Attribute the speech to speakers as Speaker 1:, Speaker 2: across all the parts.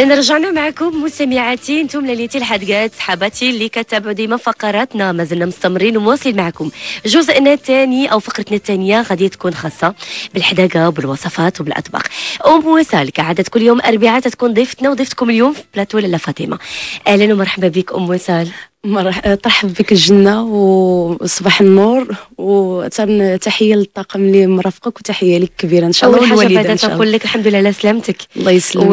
Speaker 1: اذا رجعنا معكم مستمعاتي انتم لليتي الحدقات صحاباتي اللي كتابعوا ديما فقراتنا مازلنا مستمرين ومواصلين معكم جزءنا الثاني او فقرتنا الثانيه غادي تكون خاصه بالحدقه وبالوصفات وبالاطباق وسال كعاده كل يوم اربعاء تكون ضيفتنا وضيفتكم اليوم في بلاتو لاله فاطمه اهلا ومرحبا بك ام وسال
Speaker 2: ترحب آه، بك الجنة وصباح النور وتن تحية للطاقم اللي مرافقك وتحية لك كبيرة إن شاء الله والوالدة إن شاء الله نقول لك الحمد لله على سلامتك
Speaker 1: الله يسلمك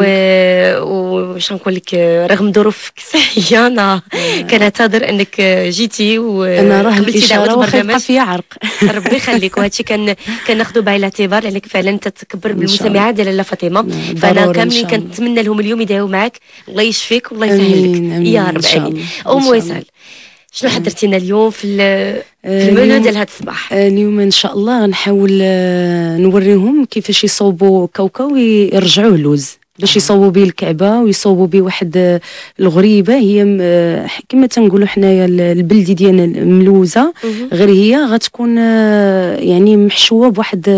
Speaker 1: وش نقول لك رغم ظروفك الصحية أنا كنعتذر أنك جيتي و أنا راه الإشارة واخا يبقى فيا عرق ربي يخليك وهادشي كان كناخذوا بعين الاعتبار لأنك فعلا تتكبر تكبر بالمسامعات ديال لاله فاطمة نعم، فأنا كاملين كنتمنى لهم اليوم يدعيو معك الله يشفيك والله يسهل لك يا رب آمين أم شنو حضرتي لنا اليوم في المنو ديال
Speaker 2: هذا الصباح اليوم ان شاء الله غنحاول آه، نوريهم كيفاش يصوبوا كاوكاو ويرجعوه لوز باش يصوبوا به الكعبه ويصوبوا به واحد آه، الغريبه هي آه، كما تنقولوا حنايا البلدي ديالنا ملوزه غير هي غتكون يعني محشوه بواحد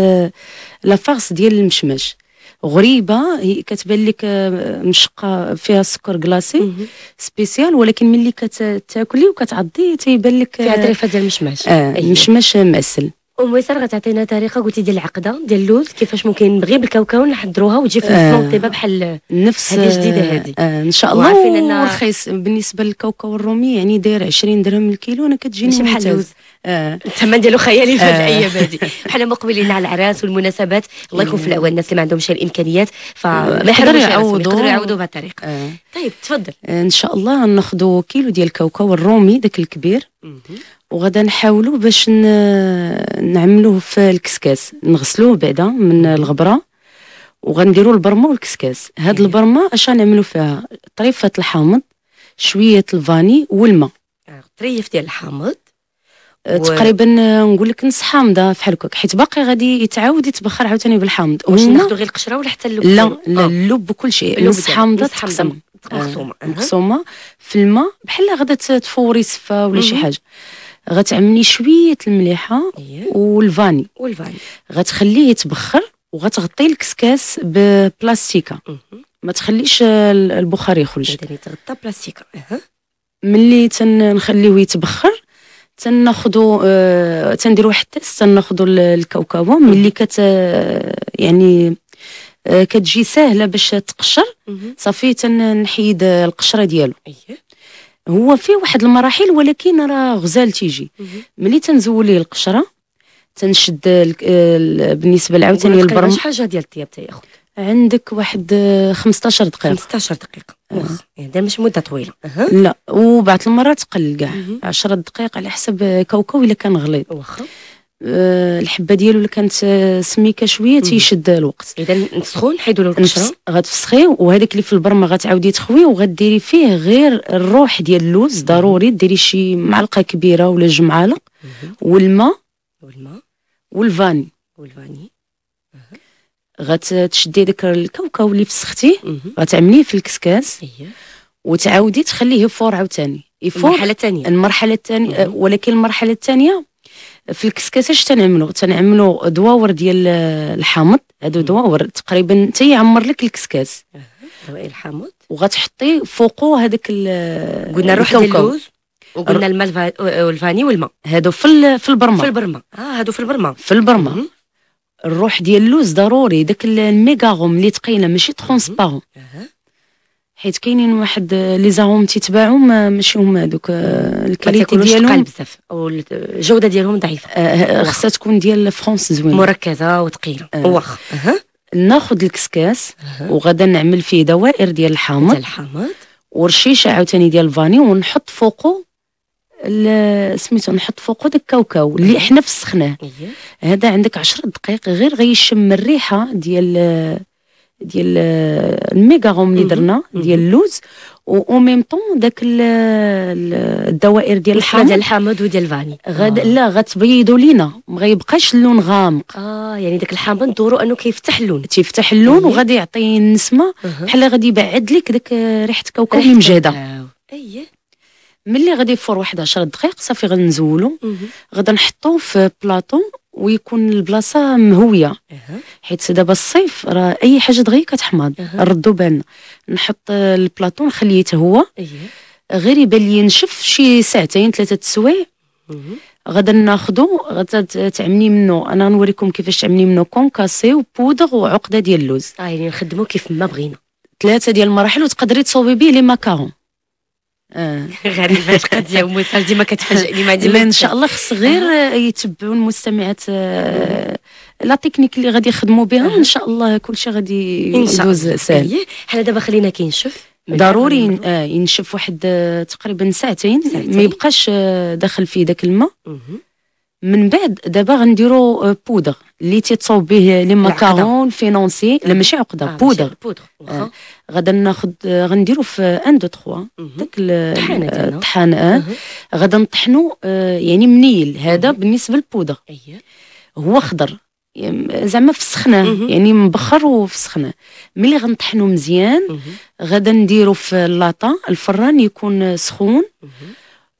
Speaker 2: لافارس ديال المشمش غريبه هي كتبان لك آه، مشقه فيها سكر كلاصي سبيسيال ولكن ملي كتاكلي وكتعضي تيبان لك فيها آه، طريفه ديال المشماش آه أيوة. المشماش معسل
Speaker 1: وميسر غتعطينا طريقه قلتي ديال العقده ديال اللوز كيفاش ممكن نبغي بالكاوكاو نحضروها وتجي في نفس آه، الطيبة
Speaker 2: بحال نفس هذه جديده هذه آه ان شاء الله عارفين ان رخيص بالنسبه للكاوكاو الرومي يعني داير 20 درهم الكيلو انا كتجيني ماشي بحال اللوز آه. الثمن آه. ديالو خيالي في هذه آه. الايام هذه
Speaker 1: بحال مقبلين على الاعراس والمناسبات الله يكون في آه. الاول الناس اللي ما عندهمش الامكانيات فما يقدروا يعوضوا يقدروا يعوضوا بهذه الطريقه آه. طيب تفضل
Speaker 2: ان شاء الله ناخذوا كيلو ديال الكاوكاو الرومي داك الكبير وغدا نحاولوا باش نعملوه في الكسكاس نغسلوه بعدا من الغبره وغنديروا البرمه والكسكاس هاد إيه. البرمه اش غنعملوا فيها طريفه الحامض شويه الفاني والماء
Speaker 1: أه، طريف ديال الحامض
Speaker 2: أه، و... تقريبا نقول لك نص حامضه فحال هكاك حيت باقي غادي يتعاود يتبخر عاوتاني بالحامض واش ناخذوا
Speaker 1: غير القشره ولا حتى اللب لا آه.
Speaker 2: لا اللب وكل شيء نص حامضه تقسم مقسومه مقسومه في الماء بحال غادا تفوري صفا ولا شي حاجه غتعملي شويه المليحه إيه. والفاني والفاني غتخليه يتبخر وغتغطي الكسكاس ببلاستيكه ما تخليش البخار يخرج تغطى بلاستيكه ملي تنخليه يتبخر تناخذوا آه تنديروا واحد التيست تناخذوا الكاوكاو ملي كت يعني آه كتجي ساهله باش تقشر صافي تنحيد القشره ديالو إيه. هو فيه واحد المراحل ولكن راه غزال تيجي ملي تنزول ليه القشره تنشد بالنسبه لعاوتاني البرم شحال
Speaker 1: حاجه ديال الطياب تياخذ
Speaker 2: عندك واحد 15 دقيقه 15 دقيقه يعني آه. مش مده طويله لا وبعض المرات تقل كاع 10 دقائق على حسب كوكو الا كان غليظ واخا آه، الحبه ديالو اللي كانت آه، سميكه شويه تيشد الوقت اذا نسخو نحيدو له القشره غتفسخيه وهذاك اللي في البرمه غتعاودي تخويه وغديري فيه غير الروح ديال اللوز ضروري ديري شي معلقه كبيره ولا جوج معالق والماء والماء والفاني والفاني غتشدي داك الكاوكاو اللي فسختيه غتعمليه في الكسكاس إيه. وتعاودي تخليه يفور عاوتاني يفور المرحله الثانيه المرحله الثانيه ولكن المرحله الثانيه في الكسكاس اش تنعملوا تنعملوا دواور ديال الحامض هادو دواور تقريبا تيعمر لك الكسكاس
Speaker 1: دوائر الحامض
Speaker 2: وغتحطي فوقو هذاك قلنا روح اللوز وقلنا الماء الفاني والماء هادو في في البرمه في البرمه اه هادو في البرمه في البرمه الروح ديال اللوز ضروري داك الميغاغوم اللي تقيله ماشي ترونسبارون حيت كاينين واحد لي زاروم تيتباعوا آه، ماشي هما دوك آه، الكاليتي ديالهم بزاف والجوده ديالهم ضعيفه آه, آه، خصها تكون ديال فرونس زوينه مركزه وثقيله آه. واخ ناخذ الكسكاس وغادا نعمل فيه دوائر ديال الحامض ديال الحامض ورشيشه عاوتاني ديال الفاني ونحط فوقه سميتو نحط فوقه داك الكاوكاو اللي حنا فسخناه هذا عندك 10 دقائق غير غيشم الريحه ديال ديال آه، الميغا غوم اللي درنا ديال اللوز و ميم طون داك الدوائر ديال الحامض ديال الحامض وديال الفاني غد آه. لا غتبيضوا لينا ما غيبقاش اللون غامق اه يعني داك الحامض ندورو انه كيفتح اللون تيفتح اللون وغادي يعطي النسمه بحال غادي يبعد لك داك آه، ريحه كوكب مجهده اييه ملي غادي يفور واحد 10 دقائق صافي غنزولو غادي نحطوه في بلاطو ويكون البلاصه مهويه حيت دابا الصيف راه اي حاجه دغيا كتحمض نردو بالنا نحط البلاطو نخليه يتهوى غير يبان لي ينشف شي ساعتين ثلاثه السوايع غادا ناخدو غدا تعملي منو انا غنوريكم كيفاش تعملي منو كونكاسي وبودغ وعقده ديال اللوز اه يعني نخدمو كيف ما بغينا ثلاثه ديال المراحل وتقدري تصوبي به لي ماكارون آه. غريبه القضيه ومثال ديما كتفاجئني ما ديما ان شاء الله خص غير يتبعوا المستمعات آه، لا تكنيك اللي غادي يخدموا بها ان شاء الله كل شيء غادي يدوز سهل طيب، حنا دابا خلينا كينشف ضروري آه، ينشف واحد تقريبا ساعتين ما يبقاش داخل فيه داك الماء من بعد دابا غنديرو بودغ آه, اللي تيتصاوب به لي ماكارون فينونسي لا ماشي عقده آه بودغ بودغ آه. غادا ناخد آه, غنديرو في ان دو تخوا داك الطحان اه غادا نطحنو يعني منيل هذا بالنسبه للبودغ هو خضر زعما فسخناه يعني مبخر وفسخناه ملي غنطحنو مزيان غادا نديرو في اللاطا الفران يكون سخون مه.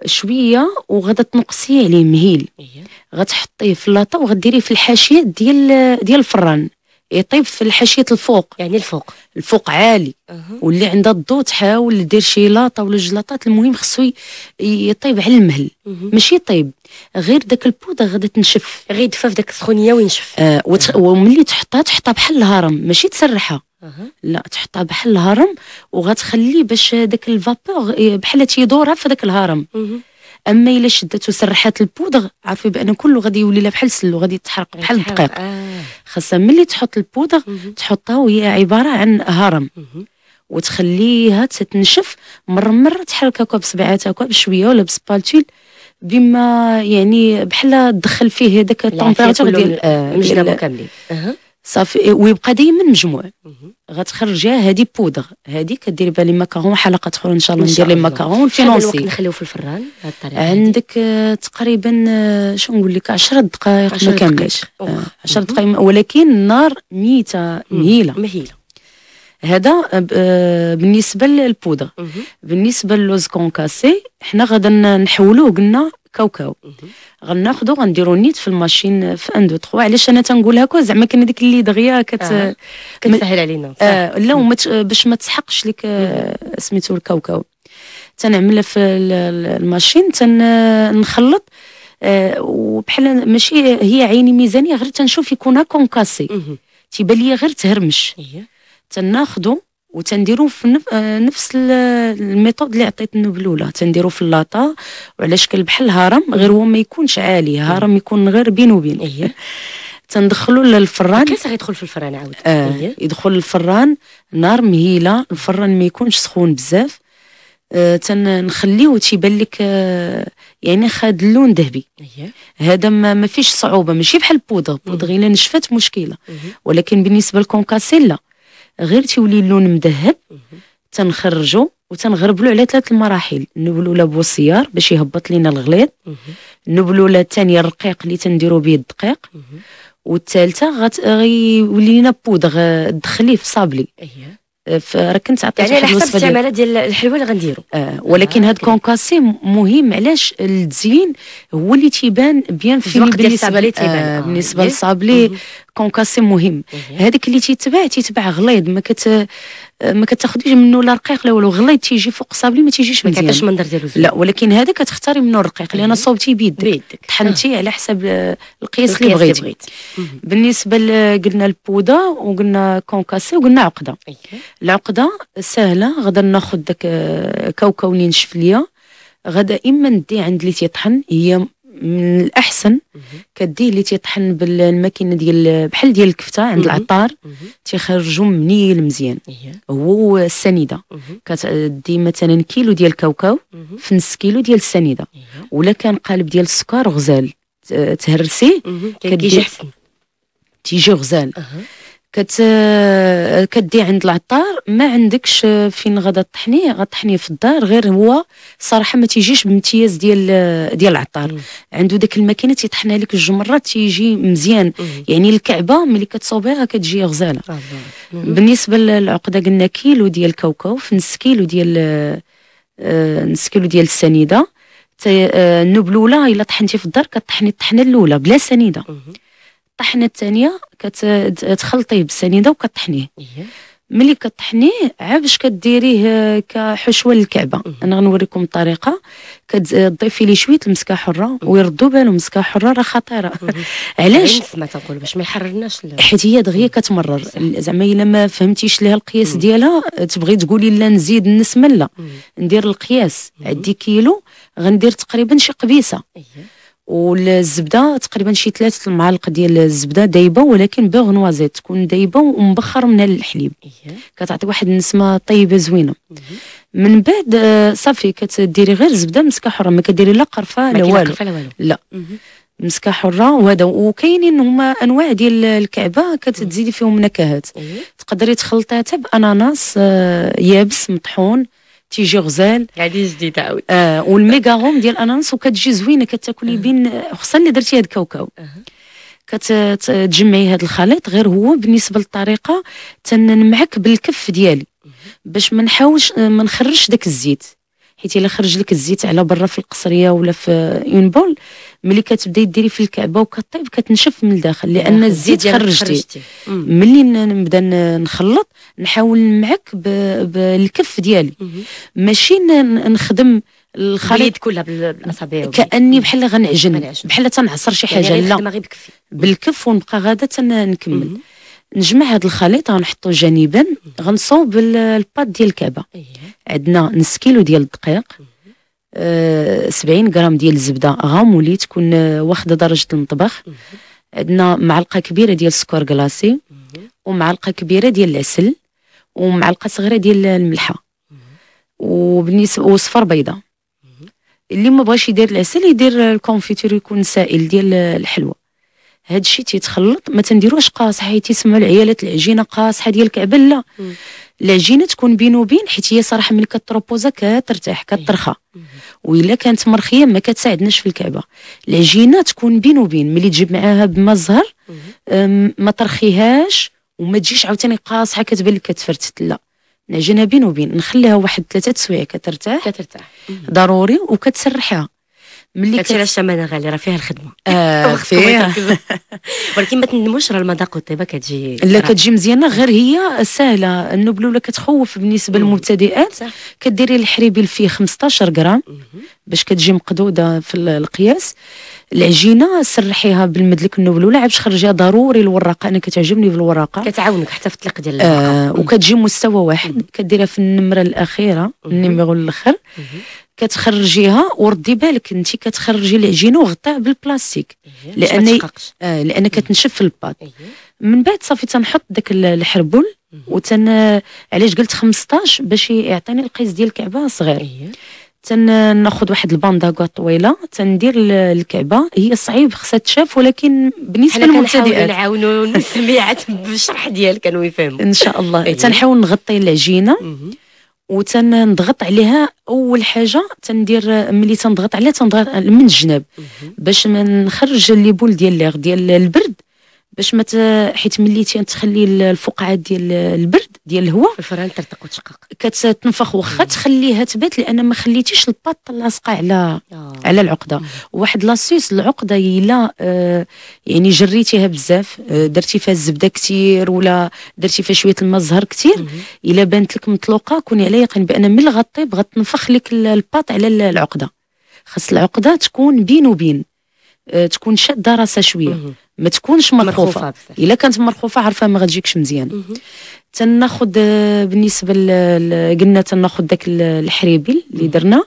Speaker 2: شويه وغادا تنقصيه عليه مهيل إيه. غتحطيه في لاطا وغديريه في الحاشيه ديال ديال الفران يطيب في الحشيت الفوق يعني الفوق الفوق عالي أه. واللي عندها الضو تحاول دير شي لاطه ولا جلاطات المهم خصو يطيب على المهل أه. ماشي يطيب غير داك البودر غادا تنشف غير يدفى في داك السخونيه وينشف آه وتخ... أه. وملي تحطها تحطها بحال الهرم ماشي تسرحها لا تحطها بحال الهرم وغتخليه باش داك الفابور بحال تيدورها في داك الهرم أه. اما الا شدت وسرحات البودغ عارفه بان كله غادي يولي لها بحال السلو غادي تحرق بحال الدقيق آه. خاصها ملي تحط البودغ تحطها وهي عباره عن هرم وتخليها تتنشف مره مره تحرك هكا بصبعات هكا بشويه ولا بسبالتول بما يعني بحال تدخل فيه هذاك الطومبيراتور ديال المجنبه آه، كاملين صافي إيه، ويبقى دائما مجموع غتخرجيها هذه بودغ هذه كديري بها لي ماكارون حلقه اخرى ان شاء الله ندير لي ماكارون فينونسي الوقت نخليو في الفران عندك الطريقه عندك تقريبا آه، شنو نقول لك 10 آه، دقائق ما كاملاش 10 دقائق ولكن النار ميته مهيله مهيله هذا آه، بالنسبه للبودغ بالنسبه للوز كونكاسي حنا غادا نحولوه قلنا كاوكاو غناخذو غنديرو نيت في الماشين في ان دو تخوا علاش انا تنقول هكا زعما كان ديك اللي دغيا كت آه. كتسهل علينا آه لا ومتش... باش ما تسحقش لك آه، سميتو الكاوكاو تنعمل في الماشين تنخلط آه، وبحال ماشي هي عيني ميزانيه غير تنشوف يكون كونكاسي تيبان لي غير تهرمش إيه. تناخذو وتنديرو في آه، نفس الميثود اللي عطيت النبلوله تنديرو في اللاطا وعلى شكل بحال هرم غير هو ما يكونش عالي هرم يكون غير بين وبين إيه. تندخلو للفران كيفاش غيدخل في الفران عاود آه. إيه. يدخل الفران نار مهيله الفران ما يكونش سخون بزاف آه تنخليه تيبان لك آه يعني خاد اللون ذهبي إيه. هذا ما, ما فيش صعوبه ماشي بحال البودره إيه. البودره الا نشفت مشكله ولكن بالنسبه للكونكاسيل لا غير تيولي اللون مذهب تنخرجو وتنغربلو على ثلاث المراحل نبلوله بوصيار باش يهبط لينا الغليظ نبلوله الثانيه الرقيق اللي تنديرو به الدقيق والثالثه غيولي لينا بودغ دخليه في صابلي كنت عطيت يعني على حسب التعماله ديال الحلوى اللي غنديروا آه ولكن آه هاد كونكاسي مهم علاش التزيين هو اللي تيبان بيان في بالنسبه لي تيبان آه, آه، بالنسبه إيه. للصابلي كونكاسي مهم هذاك اللي تيتباع تيتباع غليظ ما كت ما كتاخذيش منه لا رقيق لا والو غليظ تيجي فوق الصابلي ما تيجيش مزيان ما كيعطيش ديالو لا ولكن هذا كتختاري منه الرقيق لان أيوة. صوبتي بيدك طحنتي آه. على حسب القياس اللي بغيتي بالنسبه قلنا البوده وقلنا كونكاسي وقلنا عقده أيوة. العقده سهله غدا ناخذ داك آه، نشف شفليه غدا اما ندي عند اللي تيطحن هي من الاحسن كديه اللي تيطحن بالماكينه ديال بحال ديال الكفته عند العطار تيخرجوا منيل مزيان إيه. هو السنيده كتدي مثلا كيلو ديال الكاوكاو في نص كيلو ديال السنيده إيه. ولا كان قالب ديال السكر غزال تهرسيه كيجي احسن تيجي غزال كت كدي عند العطار ما عندكش فين غادا طحني غطحني في الدار غير هو صراحه ما تيجيش بامتياز ديال ديال العطار عنده داك الماكينه تيطحنها لك الجمرات تيجي مزيان يعني الكعبه ملي كتصوبيها كتجي غزاله آه، آه. بالنسبه للعقده قلنا كيلو ديال الكاوكاو في نص كيلو ديال آه، نص كيلو ديال السنيده النوب الاولى الا طحنتي في الدار كطحني الطحنه الاولى بلا سنيده الطحنه الثانيه كتخلطيه بالسنيده وكطحنيه إيه. ملي كطحنيه باش كديريه كحشوه للكعبه انا غنوريكم الطريقه كتضيفي ليه شويه المسكه حره ويردوا بالو المسكه حره راه خطيره علاش ما تقول باش ما يحررناش حيت هي دغيا كتمرر زعما الا ما فهمتيش ليها القياس ديالها تبغي تقولي لا نزيد النسمه لا ندير القياس عندي كيلو غندير تقريبا شي قبيسه إيه. والزبده تقريبا شي ثلاثه المعالق ديال الزبده دايبه ولكن بيغ نوازيت تكون دايبه ومبخر من الحليب إيه. كتعطي واحد النسمه طيبه زوينه من بعد آه، صافي كتديري غير زبده مسكه حره ما كديري لا قرفه لا والو لا مسكه حره وهذا وكاينين هما انواع ديال الكعبه كتزيدي فيهم نكهات إيه. تقدري تخلطيها حتى باناناس آه، يابس مطحون تيجي غزال هذه جديده قوي آه روم ديال الاناناس وكتجي زوينه كتاكلي بين خصوصا اللي درتي هاد الكاوكاو كتجمعي هاد الخليط غير هو بالنسبه للطريقه تنمعك بالكف ديالي باش ما نحاولش ما نخرجش داك الزيت حيت الا خرج لك الزيت على برا في القصريه ولا في اون بول ملي كتبداي ديري في الكعبه وكطيب كتنشف من الداخل لان الزيت خرجتي ملي نبدا نخلط نحاول نمعك بالكف ديالي ماشي نخدم الخليط كلها بالاصابع كاني بحال غنعجن بحال تنعصر شي يعني حاجه لا بالكف ونبقى غاده تنكمل نجمع هذا الخليط غنحطو جانبا غنصوب الباط ديال الكعبه إيه. عندنا نص كيلو ديال الدقيق أه غرام ديال الزبده غامولي تكون آه، واخده درجه المطبخ إيه. عندنا معلقه كبيره ديال السكر كلاصي إيه. ومعلقه كبيره ديال العسل ومعلقه صغيره ديال الملحه وبالنسبه وصفر بيضه اللي ما بغاش يدير العسل يدير الكونفيتير يكون سائل ديال الحلوى هاد الشيء تيتخلط ما تنديروش قاصح تيسمعوا العيالات العجينه قاصحه ديال الكعبه لا العجينه تكون بين وبين حيت هي صراحه ملي كتروبوزا كترتاح كترخى وإلا كانت مرخيه ما كتساعدناش في الكعبه العجينه تكون بين وبين ملي تجيب معاها بما الزهر ما ترخيهاش وما تجيش عاوتاني قاصحه كتبان لك كتفرتت لا نعجنها بين وبين نخليها واحد ثلاثه سوايع كترتاح كترتاح ضروري وكتسرحها
Speaker 1: ملي كانت علاش الثمن غالي راه فيها الخدمه
Speaker 2: آه فيها
Speaker 1: ولكن ما تندموش راه المذاق والطيبه كتجي لا كتجي
Speaker 2: مزيانه غير هي سهله النبله ولا كتخوف بالنسبه للمبتدئات كديري الحريبي فيه 15 غرام باش كتجي مقدوده في القياس العجينه سرحيها بالمدلك ولا عاد خرجيها ضروري الوراقه انا كتعجبني في الوراقه كتعاونك حتى في الطلاق ديال آه وكتجي مستوى واحد كديرها في النمره الاخيره النمره الاخر كتخرجيها وردي بالك انت كتخرجي العجينه وغطيها بالبلاستيك لان آه لان كتنشف في الباط من بعد صافي تنحط داك الحربول وتن علاش قلت 15 باش يعطيني القيس ديال الكعبه صغير إيه. تناخذ واحد البانداغا طويله تندير الكعبه هي صعيب خصها تشاف ولكن بالنسبه للمبتدئات نعاونوا المستمعات بالشرح ديال كانوا يفهموا ان شاء الله إيه. تنحاول نغطي العجينه وتنضغط عليها اول حاجه تندير ملي تنضغط عليها تنضغط من الجناب باش ما نخرج بول ديال ليغ ديال البرد باش ما حيت ملي تخلي الفقاعات ديال البرد ديال الهواء الفران ترتق وتشقق كتنفخ واخا تخليها تبات لان ما خليتيش الباط لاصقه على آه. على العقده واحد لاسيس العقده الا آه، يعني جريتيها بزاف آه، درتي فيها الزبده كثير ولا درتي فيها شويه الماء الزهر كثير الا بانت لك مطلوقه كوني على يقين بان من غطيب غتنفخ لك الباط على العقده خاص العقده تكون بين وبين آه، تكون شاده راسها شويه ما تكونش مرخوفه الا كانت مرخوفه عارفه ما غتجيكش مزيان تناخد آه، بالنسبه قلنا تناخد داك الحريبل اللي درنا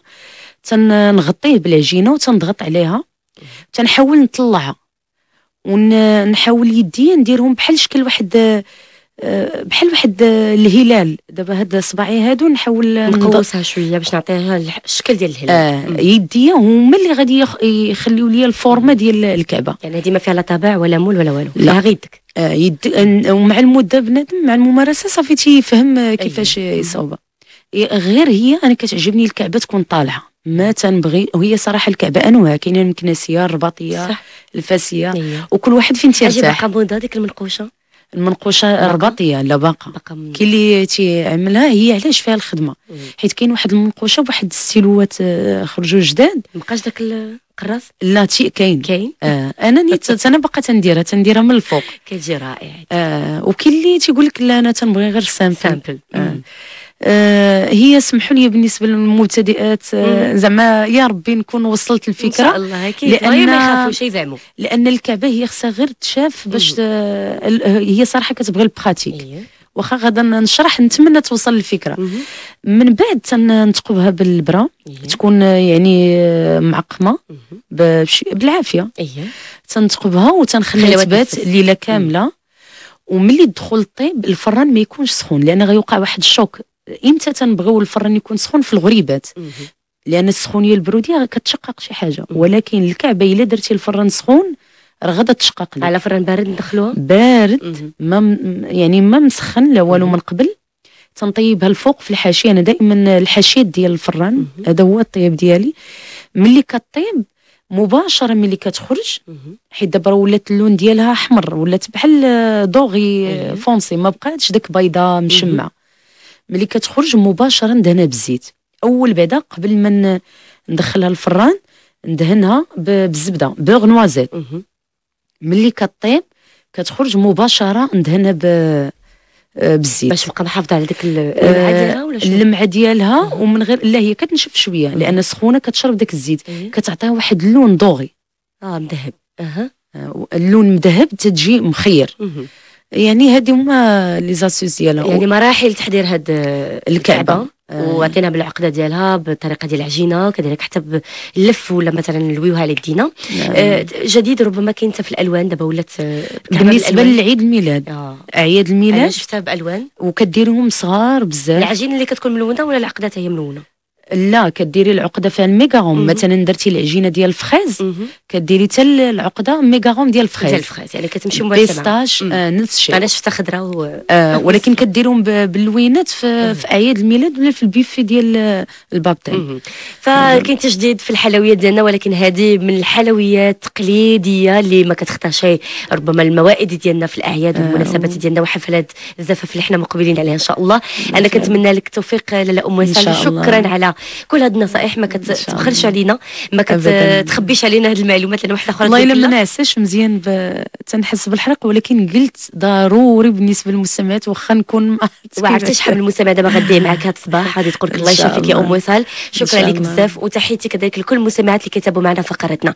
Speaker 2: تنغطيه بالعجينه وتنضغط عليها تنحاول نطلعها ونحاول يديا نديرهم بحال شكل واحد آه، بحال واحد الهلال دابا هاد صباعي هادو نحاول نقوسها
Speaker 1: شويه باش نعطيها الشكل ديال الهلال
Speaker 2: آه يديا هما اللي غادي يخليو لي الفورمه ديال الكعبه يعني هادي ما فيها لا طابع ولا مول ولا والو لا غير يدك آه يد ومع المده بنادم مع الممارسه صافي تيفهم كيفاش أيوة. أيه. غير هي انا كتعجبني الكعبه تكون طالعه ما تنبغي وهي صراحه الكعبه انواع كاينه المكنسيه الرباطيه الفاسيه أيه. وكل واحد فين تيرتاح عجبك موضه هذيك المنقوشه المنقوشه الرباطيه لا باقا كاين اللي تيعملها هي علاش فيها الخدمه حيت كاين واحد المنقوشه بواحد السيلوات آه، خرجوا جداد
Speaker 1: مابقاش داك القراص
Speaker 2: لا تي كاين كاين آه انا نيت انا باقا تنديرها تنديرها من الفوق
Speaker 1: كتجي رائع
Speaker 2: آه وكاين اللي تيقول لك لا انا تنبغي غير سامبل سامبل آه. آه، هي سمحوا لي بالنسبه للمبتدئات آه، زعما يا ربي نكون وصلت الفكره ان شاء الله اكيد لان ما يخافوش يزعموا لان الكعبه هي خصها غير تشاف باش آه، هي صراحه كتبغي البراتيك إيه. واخا غادا نشرح نتمنى توصل الفكره من بعد تنتقبها بالبرا إيه. تكون يعني معقمه بالعافيه إيه. تنتقبها وتنخليها تبات ليله كامله وملي تدخل الطيب الفران ما يكونش سخون لان غيوقع واحد الشوك امتى تنبغيو الفرن يكون سخون في الغريبات لان السخونيه البروديه كتشقق شي حاجه ولكن الكعبه الا درتي الفرن سخون راه غادا تشقق على فرن بارد ندخلوها بارد ما يعني ما مسخن لا والو من قبل تنطيبها الفوق في الحاشيه انا دائما الحاشيات ديال الفران هذا هو الطياب ديالي ملي كطيب مباشره ملي كتخرج حيت دابا ولات اللون ديالها احمر ولات بحال آه، دوغي آه، فونسي ما بقاتش داك بيضاء مشمعه ملي كتخرج مباشره ندهنها بالزيت اول بعدا قبل ما ندخلها الفران ندهنها بالزبده بوغ نوازيت ملي كطيب كتخرج مباشره ندهنها ب بالزيت باش تبقى محافظه على ديك آه، اللمعه ديالها ولا شو؟ اللمعه ديالها ومن غير لا هي كتنشف شويه لان سخونه كتشرب داك الزيت كتعطيها واحد اللون ضوغي اه مذهب اها آه، اللون مذهب تتجي مخير يعني هذه هما لي زاسوس ديالها يعني مراحل تحضير هاد
Speaker 1: الكعبه آه. وعطينا بالعقده ديالها بالطريقه ديال العجينه كذلك حتى باللف ولا مثلا نلويوها على يدينا نعم. آه، جديد ربما كاين حتى في الالوان دابا ولات بالنسبه لعيد
Speaker 2: الميلاد آه. اعياد الميلاد شفتها بالوان وكديرهم صغار بزاف العجينه
Speaker 1: اللي كتكون ملونه ولا العقده هي ملونه
Speaker 2: لا كديري العقده فيها الميغاغوم مثلا درتي العجينه ديال الفخيز كديري حتى العقده ميغاغوم ديال الفخيز ديال الفخيز يعني كتمشي مباشره بيستاش آه نفس الشيء انا شفتها خضراء و... آه ولكن كديرهم باللوينات في, في اعياد الميلاد ولا في البيفي ديال البابتين فكاين تجديد في الحلويات
Speaker 1: ديالنا ولكن هذه من الحلويات التقليديه اللي ما كتخطاش ربما الموائد ديالنا في الاعياد والمناسبات آه، ديالنا وحفلات الزفاف اللي حنا مقبلين عليها ان شاء الله انا كنتمنى لك التوفيق لاله ام وسام شكرا على كل هاد النصائح ما كتبخلش علينا ما كتخبيش علينا هاد المعلومات لان واحد اخرى والله الا ما
Speaker 2: نعساش مزيان ب... تنحس بالحرق ولكن قلت ضروري بالنسبه للمستمعات واخا نكون وعرفتي شحال من المستمع دابا غادي
Speaker 1: معاك هاد الصباح غادي تقول لك الله يشافيك يا ام وصال
Speaker 2: شكرا لك بزاف وتحياتي كذلك لكل المستمعات
Speaker 1: اللي كيتابعوا معنا فقرتنا